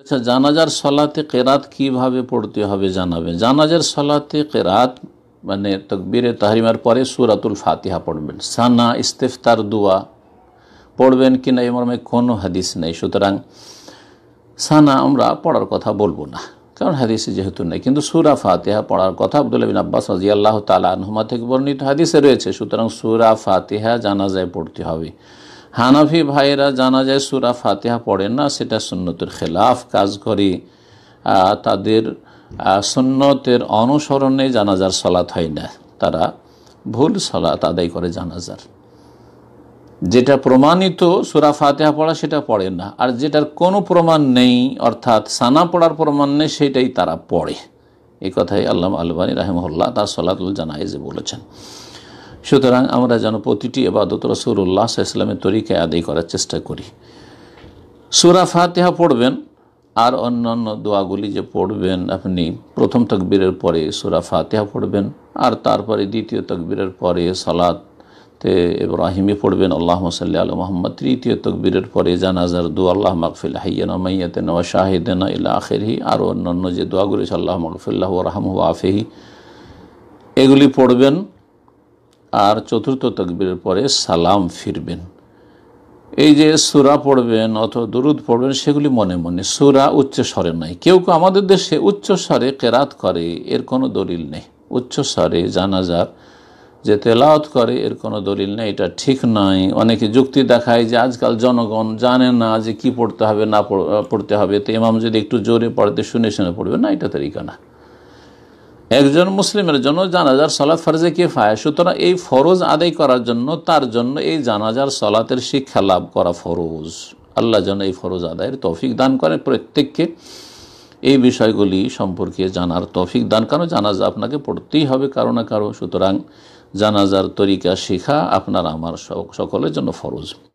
আচ্ছা জানাজার সলাতে কেরাত কিভাবে পড়তে হবে জানাবে জানাজার সলাতে কেরাত মানে তকবীরে তাহরিমার পরে সুরাতুল ফাতিহা পড়বেন সানা ইস্তেফতার দুয়া পড়বেন কি না এমর্মে কোনো হাদিস নেই সুতরাং সানা আমরা পড়ার কথা বলবো না কারণ হাদিসে যেহেতু নেই কিন্তু সুরা ফাতেহা পড়ার কথা আবদুল্লাহ বিন আব্বাস রাজি আল্লাহ তালা আনহুমা থেকে বর্ণিত হাদিসে রয়েছে সুতরাং সুরা ফাতেহা জানাজায় পড়তে হবে হানাফি ভাইয়েরা জানা যায় সুরা ফাতেহা পড়ে না সেটা সুন্নতের খেলাফ কাজ করে তাদের সুন্নতের অনুসরণে জানাজার সলাত হয় না তারা ভুল সলাত আদায় করে জানাজার যেটা প্রমাণিত সুরা ফাতেহা পড়া সেটা পড়ে না আর যেটার কোনো প্রমাণ নেই অর্থাৎ সানা পড়ার প্রমাণ নেই সেটাই তারা পড়ে এ কথাই আল্লাহ আলবানী রাহেমহল্লা তার সলাতুল যে বলেছেন সুতরাং আমরা যেন প্রতিটি এবাদত রসুল্লাহ ইসলামের তরিকায় আদায় করার চেষ্টা করি সুরা ফাতেহা পড়বেন আর অন্যান্য দোয়াগুলি যে পড়বেন আপনি প্রথম তকবীরের পরে সুরা ফাতেহা পড়বেন আর তারপরে দ্বিতীয় তকবীরের পরে সালাদ তে ইব্রাহিমি পড়বেন আল্লাহ সাল্লি আল মোহাম্মদ তৃতীয় তকবীরের পরে জানাজার দু আল্লাহ মাকফিল হাইয়ানা মাইয়াতেন ওয়া শাহিদেনা ইলা আখেরহি আর অন্যান্য যে দোয়াগুলি আল্লাহ মকফিল্লাহ রাহম আফেহি এগুলি পড়বেন আর চতুর্থ তকবিরের পরে সালাম ফিরবেন এই যে সুরা পড়বেন অথবা দুরুদ পড়বেন সেগুলি মনে মনে সুরা উচ্চ স্বরে নয় কেউ কেউ আমাদের দেশে উচ্চ স্বরে কেরাত করে এর কোনো দলিল নেই উচ্চ স্বরে জানাজার যে তেলাওত করে এর কোনো দলিল নেই এটা ঠিক নয় অনেকে যুক্তি দেখায় যে আজকাল জনগণ জানে না যে কি পড়তে হবে না পড়তে হবে তো ইমাম যদি একটু জোরে পড়তে শুনে শুনে পড়বে না এটা তরিকা না একজন মুসলিমের জন্য জানাজার সলাৎ ফরজে কে ফায় সুতরাং এই ফরজ আদায় করার জন্য তার জন্য এই জানাজার সলাতের শিক্ষা লাভ করা ফরজ আল্লাহ যেন এই ফরজ আদায়ের তৌফিক দান করে প্রত্যেককে এই বিষয়গুলি সম্পর্কে জানার তৌফিক দান কারণ জানাজা আপনাকে পড়তেই হবে কারো না কারো সুতরাং জানাজার তরিকা শেখা আপনার আমার সকলের জন্য ফরজ